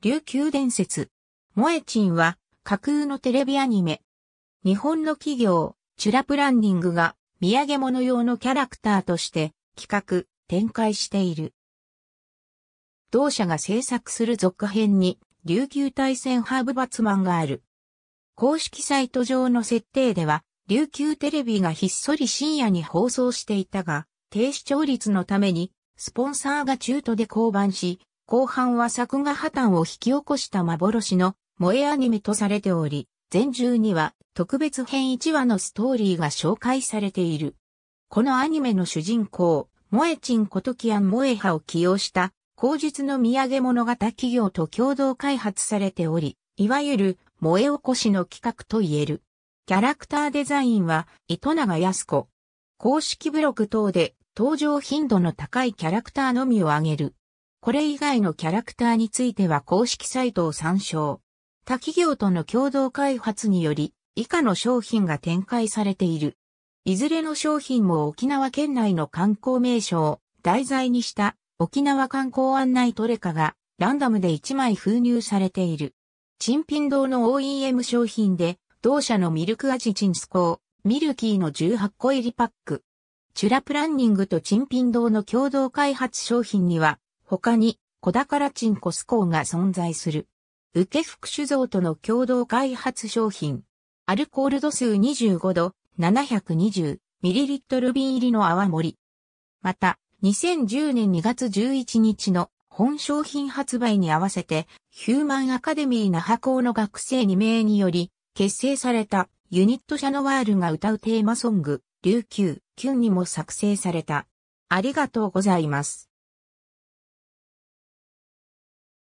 琉球伝説。萌えちんは架空のテレビアニメ。日本の企業、チュラプランニングが土産物用のキャラクターとして企画、展開している。同社が制作する続編に琉球対戦ハーブバツマンがある。公式サイト上の設定では琉球テレビがひっそり深夜に放送していたが、低視聴率のためにスポンサーが中途で降板し、後半は作画破綻を引き起こした幻の萌えアニメとされており、全1に話、特別編1話のストーリーが紹介されている。このアニメの主人公、萌えちんこときやん萌え派を起用した、口述の土産物型企業と共同開発されており、いわゆる萌え起こしの企画と言える。キャラクターデザインは、糸永康子。公式ブログ等で、登場頻度の高いキャラクターのみを挙げる。これ以外のキャラクターについては公式サイトを参照。他企業との共同開発により、以下の商品が展開されている。いずれの商品も沖縄県内の観光名所を題材にした沖縄観光案内トレカがランダムで1枚封入されている。ピ品堂の OEM 商品で、同社のミルク味チンスコー、ミルキーの18個入りパック。チュラプランニングとピ品堂の共同開発商品には、他に小宝チンコスコーが存在する。受福酒造との共同開発商品。アルコール度数25度 720ml 瓶入りの泡盛。また、2010年2月11日の本商品発売に合わせて、ヒューマンアカデミー那覇校の学生2名により、結成されたユニットシャノワールが歌うテーマソング、琉球、キュンにも作成された。ありがとうございます。